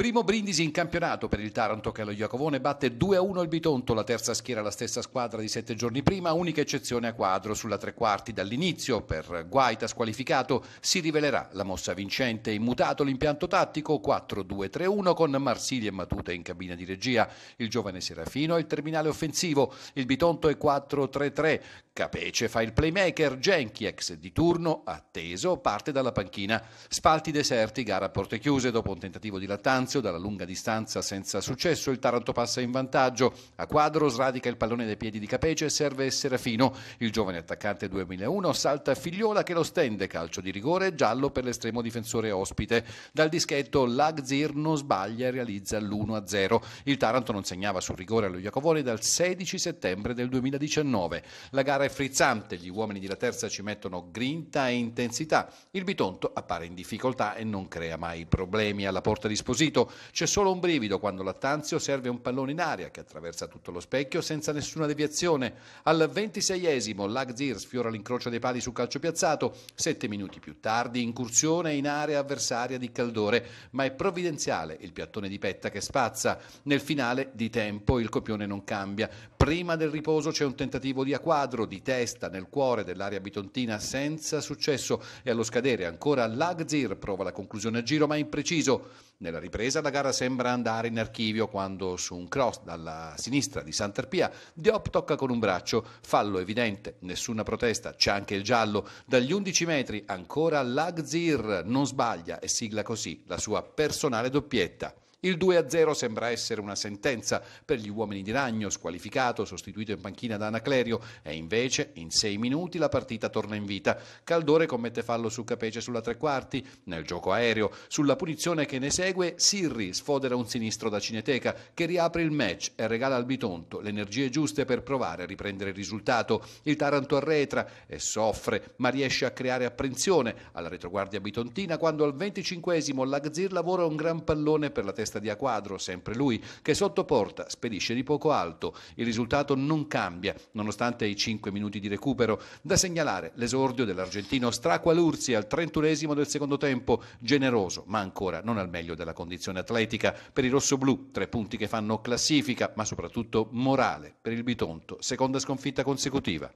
Primo brindisi in campionato per il Taranto che lo Iacovone batte 2-1 il Bitonto, la terza schiera la stessa squadra di sette giorni prima, unica eccezione a quadro sulla tre quarti dall'inizio, per Guaita squalificato si rivelerà la mossa vincente, immutato l'impianto tattico 4-2-3-1 con Marsiglia e Matute in cabina di regia, il giovane Serafino è il terminale offensivo, il Bitonto è 4-3-3, Capece fa il playmaker, Genchi ex di turno, atteso, parte dalla panchina, spalti deserti, gara a porte chiuse dopo un tentativo di lattanza Stanzio dalla lunga distanza senza successo, il Taranto passa in vantaggio, a quadro sradica il pallone dai piedi di Capece e serve Serafino, il giovane attaccante 2001 salta Figliola che lo stende, calcio di rigore, giallo per l'estremo difensore ospite, dal dischetto Lagzir non sbaglia e realizza l'1-0, il Taranto non segnava sul rigore allo Iacovoli dal 16 settembre del 2019, la gara è frizzante, gli uomini della terza ci mettono grinta e intensità, il Bitonto appare in difficoltà e non crea mai problemi alla porta di Sposito, partito. C'è solo un brivido quando Lattanzio serve un pallone in aria che attraversa tutto lo specchio senza nessuna deviazione. Al 26esimo Lagzir sfiora l'incrocio dei pali su calcio piazzato, sette minuti più tardi incursione in area avversaria di Caldore, ma è provvidenziale il piattone di Petta che spazza. Nel finale di tempo il copione non cambia. Prima del riposo c'è un tentativo di a di testa nel cuore dell'area bitontina senza successo e allo scadere ancora Lagzir prova la conclusione a giro ma impreciso. Nella ripresa la gara sembra andare in archivio quando su un cross dalla sinistra di Santarpia Diop tocca con un braccio, fallo evidente, nessuna protesta, c'è anche il giallo. Dagli 11 metri ancora Lagzir non sbaglia e sigla così la sua personale doppietta. Il 2-0 sembra essere una sentenza per gli uomini di Ragno, squalificato, sostituito in panchina da Anaclerio, e invece in 6 minuti la partita torna in vita. Caldore commette fallo su Capece sulla tre quarti, nel gioco aereo. Sulla punizione che ne segue, Sirri sfodera un sinistro da Cineteca, che riapre il match e regala al Bitonto le energie giuste per provare a riprendere il risultato. Il Taranto arretra e soffre, ma riesce a creare apprensione alla retroguardia bitontina quando al 25 Lagzir lavora un gran pallone per la testa testa di Aquadro, sempre lui, che sottoporta, spedisce di poco alto. Il risultato non cambia, nonostante i 5 minuti di recupero. Da segnalare l'esordio dell'argentino Stracqualurzi al 31 del secondo tempo, generoso, ma ancora non al meglio della condizione atletica. Per i rossoblù, tre punti che fanno classifica, ma soprattutto morale per il Bitonto, seconda sconfitta consecutiva.